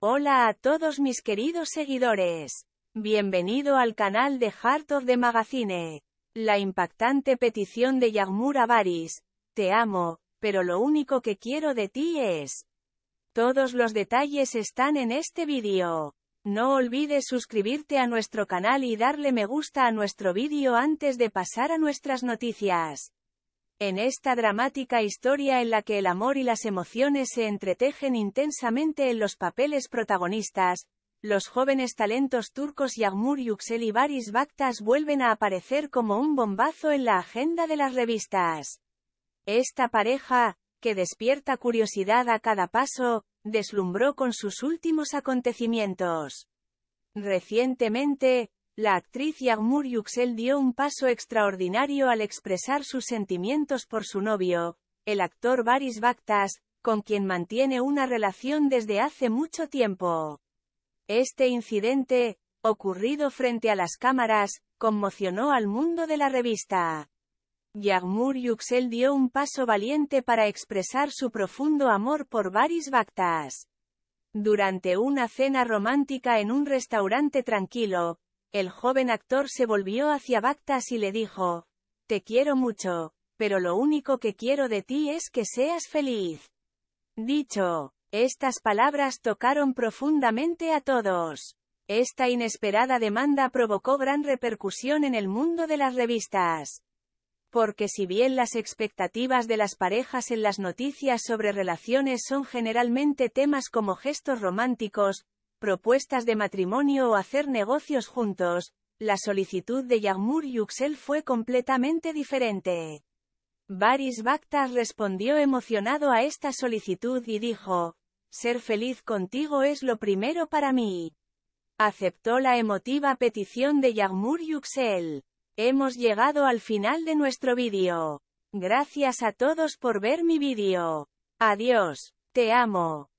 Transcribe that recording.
Hola a todos mis queridos seguidores. Bienvenido al canal de Heart of the Magazine. La impactante petición de Yagmur Baris, Te amo, pero lo único que quiero de ti es. Todos los detalles están en este vídeo. No olvides suscribirte a nuestro canal y darle me gusta a nuestro vídeo antes de pasar a nuestras noticias. En esta dramática historia en la que el amor y las emociones se entretejen intensamente en los papeles protagonistas, los jóvenes talentos turcos Yagmur Yüksel y Baris Baktas vuelven a aparecer como un bombazo en la agenda de las revistas. Esta pareja, que despierta curiosidad a cada paso, deslumbró con sus últimos acontecimientos. Recientemente, la actriz Yagmur Yuxel dio un paso extraordinario al expresar sus sentimientos por su novio, el actor Baris Baktas, con quien mantiene una relación desde hace mucho tiempo. Este incidente, ocurrido frente a las cámaras, conmocionó al mundo de la revista. Yagmur Yuxel dio un paso valiente para expresar su profundo amor por Baris Baktas. Durante una cena romántica en un restaurante tranquilo, el joven actor se volvió hacia Bactas y le dijo, Te quiero mucho, pero lo único que quiero de ti es que seas feliz. Dicho, estas palabras tocaron profundamente a todos. Esta inesperada demanda provocó gran repercusión en el mundo de las revistas. Porque si bien las expectativas de las parejas en las noticias sobre relaciones son generalmente temas como gestos románticos, propuestas de matrimonio o hacer negocios juntos, la solicitud de Yagmur Yüksel fue completamente diferente. Baris Bactas respondió emocionado a esta solicitud y dijo, ser feliz contigo es lo primero para mí. Aceptó la emotiva petición de Yagmur Yüksel. Hemos llegado al final de nuestro vídeo. Gracias a todos por ver mi vídeo. Adiós, te amo.